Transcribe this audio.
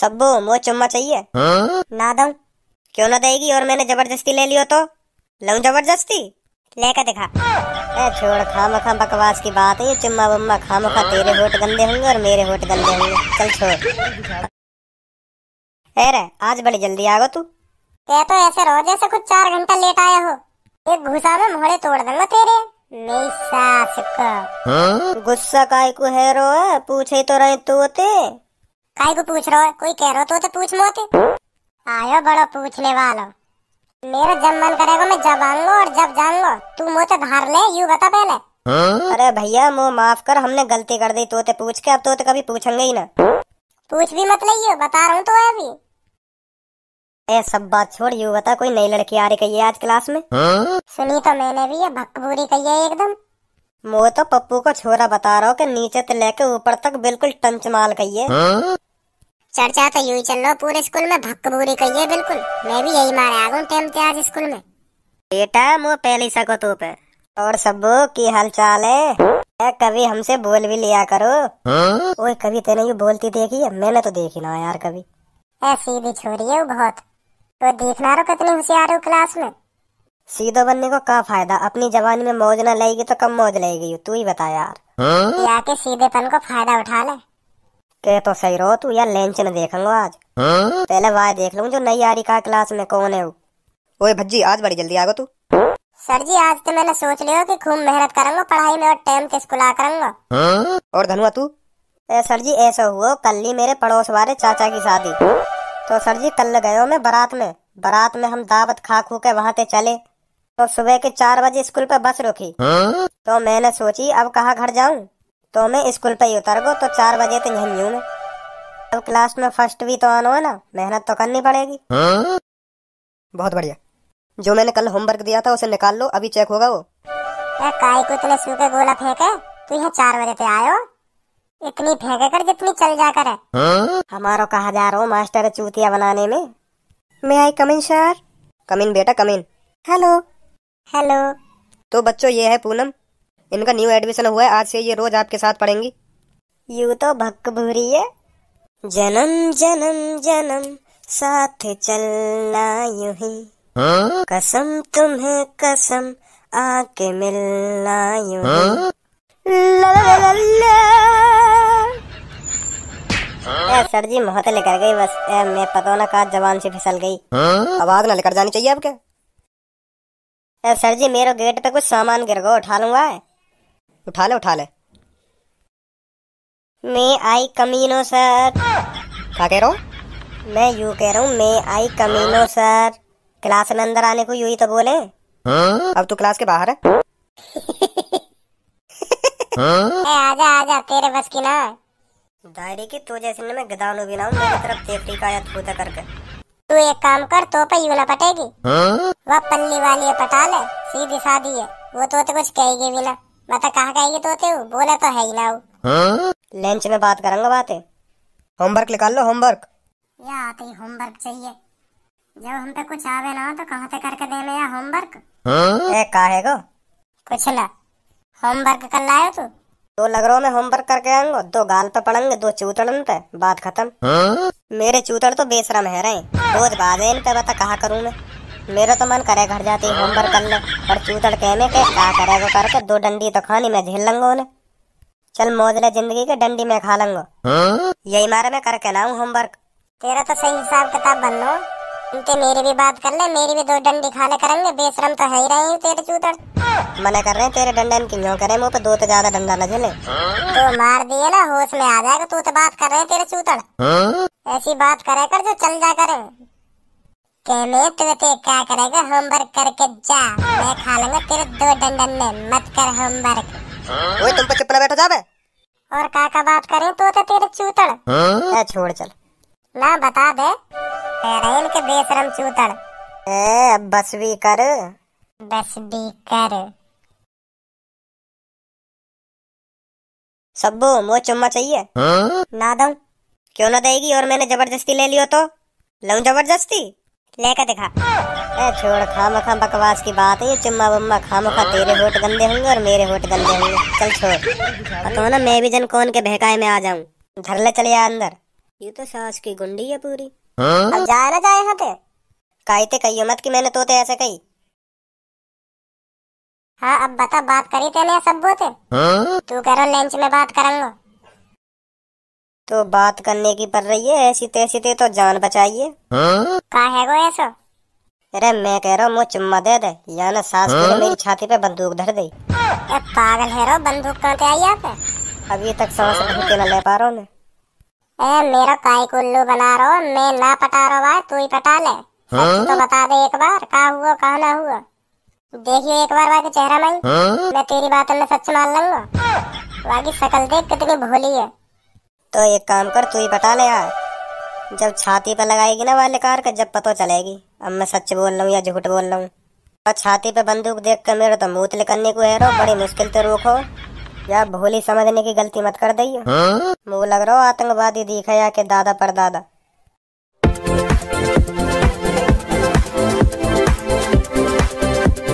सब्बू वो चुम्मा चाहिए हाँ? ना दू क्यों ना देगी और मैंने जबरदस्ती ले लियो तो लू जबरदस्ती लेकर दिखा ए छोड़ खाम खाम बकवास की बात है ये चुम्मा बुम्मा खाम खा तेरे होट गंदे होंगे और मेरे होट गंदे होंगे चल छोड़ अरे आज बड़ी जल्दी आ गो तू ते तो ऐसे रोज ऐसे कुछ चार घंटा लेट आया हो एक घुसा में मोहरे तोड़ दूंगा तेरे हाँ? गुस्सा का है रो पूछे तो रहे तोते काहे को पूछ रहा है कोई कह रहा तो तो पूछ मोते आयो बड़ो पूछने वालो मेरा जब मन करेगा मैं जब आऊंगा और जब जाऊंगा तू मोते धार ले यू बता पहले हाँ? अरे भैया मुंह माफ कर हमने गलती कर दी तोते पूछ के अब तोते कभी पूछेंगे ही ना पूछ भी मत लियो बता रहा हूँ तो अभी ए सब बात छोड़ यू बता कोई नई लड़की आ रही कही आज क्लास में हाँ? सुनी तो मैंने भी ये भक्कबूरी कही है एकदम वो तो पप्पू को छोरा बता रहा हूँ कि नीचे से लेके ऊपर तक बिल्कुल टंच माल कही है हाँ? चर्चा तो यू चल रहा पूरे स्कूल में भक्कबूरी कही है बिल्कुल मैं भी यही मारे आ गूं टेम से आज स्कूल में बेटा मु पहली सको तू पे और सब्बू की हाल चाल है कभी हमसे बोल भी लिया करो हाँ? ओए कभी तेने यू बोलती देखी है मैंने तो देखी ना यार कभी ऐसी भी छोरी है बहुत तो देखना रो कितनी होशियार हो क्लास में सीधो बनने को क्या फायदा अपनी जवानी में मौज ना लेगी तो कम मौज लेगी तू ही बता यार या के सीधेपन को फायदा उठा ले ते तो सही रहो तू यार लेंच में देखूंगा आज हाँ? पहले वाह देख लूं जो नई आ रही का क्लास में कौन है वो ओए भज्जी आज बड़ी जल्दी आ गो तू सर जी आज तो मैंने सोच लिया कि खूब मेहनत करूंगा पढ़ाई में और टाइम के स्कूल आ करूंगा हाँ? और धनुआ तू ए सर जी ऐसा हुआ कल ही मेरे पड़ोस वाले चाचा की शादी तो सर जी कल गए मैं बारात में बारात में हम दावत खा खू के वहाँ से चले तो सुबह के चार बजे स्कूल पे बस रुकी तो मैंने सोची अब कहाँ घर जाऊँ तो मैं स्कूल पे ही उतर गो तो चार बजे तो यहीं यूं अब क्लास में फर्स्ट भी तो आना है ना मेहनत तो करनी पड़ेगी हाँ? बहुत बढ़िया जो मैंने कल होमवर्क दिया था उसे निकाल लो अभी चेक होगा वो काय को इतने सूखे गोला फेंके तू यहाँ चार बजे पे आयो इतनी फेंके कर जितनी चल जाकर है हाँ? हमारो कहा जा रहा हो मास्टर चूतिया बनाने में मैं आई कमिन सर कमिन बेटा कमिन हेलो हेलो तो बच्चों ये है पूनम इनका न्यू एडमिशन हुआ है आज से ये रोज आपके साथ पढ़ेंगी यू तो भक्क भूरी है जन्म जन्म जन्म साथ चलना यू ही हा? कसम तुम्हें कसम आके मिलना यू हाँ? ला हाँ? सर जी मोहत लेकर गई बस ए, मैं पता ना कहा जवान से फिसल गई हाँ? आवाज ना लेकर जानी चाहिए आपके सर जी मेरे गेट पे कुछ सामान गिर गो उठा लूंगा उठा ले उठा ले मैं आई कमीनो सर क्या कह रहा हूँ मैं यू कह रहा हूँ मैं आई कमीनो सर क्लास में अंदर आने को यू ही तो बोले हाँ? अब तो क्लास के बाहर है ए, आजा आजा तेरे बस की ना दायरे की तो जैसे मैं गदानो भी ना मेरी तरफ देखने का आयत होता करके तू एक काम कर तो पे यू ना पटेगी हाँ? वह पल्ली वाली पटा ले सीधी सादी है वो तो, तो कुछ कहेगी भी ना बता तो कहाँ गएंगे तोते हो बोला तो है ही ना हाँ? लंच में बात करेंगे बातें होमवर्क निकाल लो होमवर्क या आते तो ही होमवर्क चाहिए जब हम पे कुछ आवे ना तो कहाँ से करके दे या होमवर्क हाँ? ए का है गो कुछ ना होमवर्क कर लाए तू दो लग रहा मैं होमवर्क करके आऊंगा दो गाल पे पड़ेंगे दो चूतड़न पे बात खत्म हाँ? मेरे चूतड़ तो बेसरम है रहे रोज बाद इन पे बता कहा करूँ मैं मेरा तो मन करे घर जाते होमवर्क कर ले पर चूतड़ कहने के क्या करे वो करके दो डंडी तो खानी मैं झेल लंगो ने चल मौज ले जिंदगी के डंडी में खा लंगो यही मारे मैं करके लाऊं होमवर्क तेरा तो सही हिसाब किताब बन लो इनके मेरी भी बात कर ले मेरी भी दो डंडी खा ले करेंगे बेशरम तो है ही रहे तेरे चूतड़ मना कर रहे हैं तेरे डंडन की क्यों करे मुँह पे दो तो ज्यादा डंडा न झेले तो मार दिए ना होश में आ जाएगा तू तो बात कर रहे हैं तेरे चूतड़ हाँ। ऐसी बात करे कर जो चल जा करे कहने क्या करेगा होमवर्क करके जा मैं खा लूंगा तेरे दो डंडन में मत कर होमवर्क ओए तुम पे चुपला बैठो जावे और का का बात करें तो तो तेरे चूतड़ हाँ? ए छोड़ चल ना बता दे तेरे इनके बेशरम चूतड़ ए बस भी कर बस भी कर सब्बू मुझे चुम्मा चाहिए हाँ? ना दूं क्यों ना देगी और मैंने जबरदस्ती ले लियो तो लू जबरदस्ती लेकर दिखा ए छोड़ खाम खाम बकवास की बात है ये चुम्मा बुम्मा खाम खा तेरे होट गंदे होंगे और मेरे होट गंदे होंगे चल छोड़ पता ना मैं भी जन कौन के बहकाए में आ जाऊं घर ले चले अंदर ये तो सास की गुंडी है पूरी हाँ? अब जाए ना जाए यहाँ पे कहते कही मत की मैंने तोते ऐसे कही हाँ अब बता बात करी तेने सब बोते हाँ? तू करो लंच में बात करूंगा तो बात करने की पड़ रही है ऐसी तैसी तो जान बचाइए हाँ? अरे मैं कह रहा हूँ मुँह चुम्मा दे दे या ना सास को हाँ? मेरी छाती पे बंदूक धर दे पागल है रो बंदूक कहाँ से आई आप अभी तक सांस नहीं ना ले पा रहा हूँ मैं ए, मेरा काई कुल्लू बना रो मैं ना पटा रहा भाई तू ही पटा ले हाँ? तो बता दे एक बार कहा हुआ कहा ना हुआ देखियो एक बार भाई चेहरा मई मैं तेरी बात में सच मान लूंगा बाकी सकल देख कितनी भोली है तो एक काम कर तू ही बटा ले यार जब छाती पर लगाएगी ना वाले कार का जब पता चलेगी अब मैं सच बोल रहा हूँ या झूठ बोल रहा हूँ और छाती पे बंदूक देख कर मेरे तो मूत निकलने को है बड़ी मुश्किल से तो रोको या भोली समझने की गलती मत कर दई हाँ? मुँह लग रहा हो आतंकवादी दिखा या के दादा पर दादा